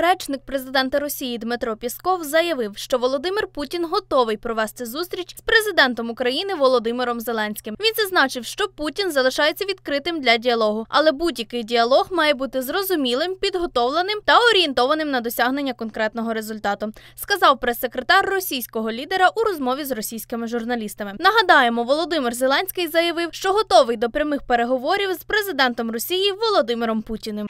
Речник президента Росії Дмитро Пісков заявив, що Володимир Путін готовий провести зустріч з президентом України Володимиром Зеленським. Він зазначив, що Путін залишається відкритим для діалогу, але будь-який діалог має бути зрозумілим, підготовленим та орієнтованим на досягнення конкретного результату. Сказав прес-секретар російського лідера у розмові з російськими журналістами. Нагадаємо, Володимир Зеленський заявив, що готовий до прямих переговорів з президентом Росії Володимиром Путіним.